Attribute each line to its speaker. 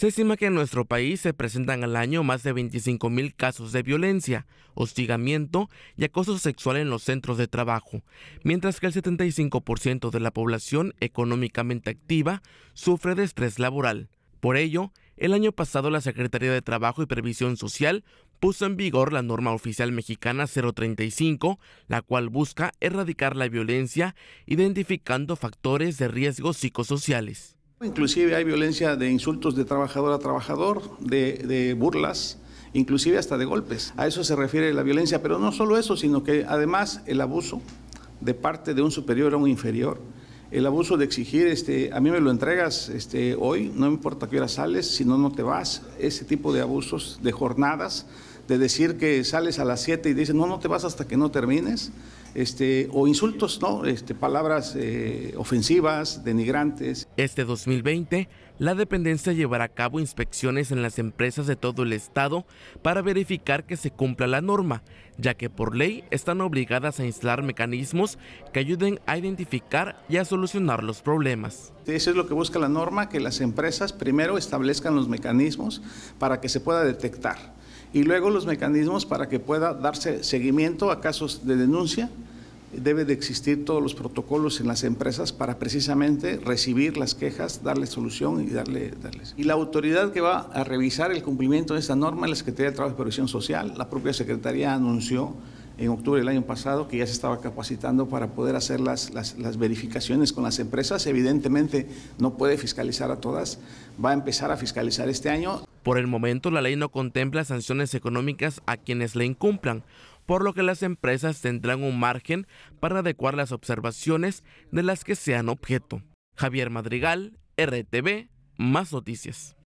Speaker 1: Se estima que en nuestro país se presentan al año más de 25.000 casos de violencia, hostigamiento y acoso sexual en los centros de trabajo, mientras que el 75% de la población económicamente activa sufre de estrés laboral. Por ello, el año pasado la Secretaría de Trabajo y Previsión Social puso en vigor la norma oficial mexicana 035, la cual busca erradicar la violencia identificando factores de riesgo psicosociales.
Speaker 2: Inclusive hay violencia de insultos de trabajador a trabajador, de, burlas, inclusive hasta de golpes. A eso se refiere la violencia, pero no solo eso, sino que además el abuso de parte de un superior a un inferior. El abuso de exigir, este, a mí me lo entregas este, hoy, no importa qué hora sales, si no, no te vas. Ese tipo de abusos, de jornadas, de decir que sales a las 7 y dicen, no, no te vas hasta que no termines, este, o insultos, ¿no? Este, palabras eh, ofensivas, denigrantes.
Speaker 1: Este 2020, la dependencia llevará a cabo inspecciones en las empresas de todo el estado para verificar que se cumpla la norma, ya que por ley están obligadas a instalar mecanismos que ayuden a identificar y a solucionar los problemas.
Speaker 2: Eso es lo que busca la norma, que las empresas primero establezcan los mecanismos para que se pueda detectar y luego los mecanismos para que pueda darse seguimiento a casos de denuncia. Debe de existir todos los protocolos en las empresas para precisamente recibir las quejas, darle solución y darle, darles. Y la autoridad que va a revisar el cumplimiento de esta norma es la Secretaría de Trabajo y Provisión Social. La propia Secretaría anunció en octubre del año pasado, que ya se estaba capacitando para poder hacer las, verificaciones con las empresas. Evidentemente no puede fiscalizar a todas, va a empezar a fiscalizar este año.
Speaker 1: Por el momento la ley no contempla sanciones económicas a quienes la incumplan, por lo que las empresas tendrán un margen para adecuar las observaciones de las que sean objeto. Javier Madrigal, RTV, más noticias.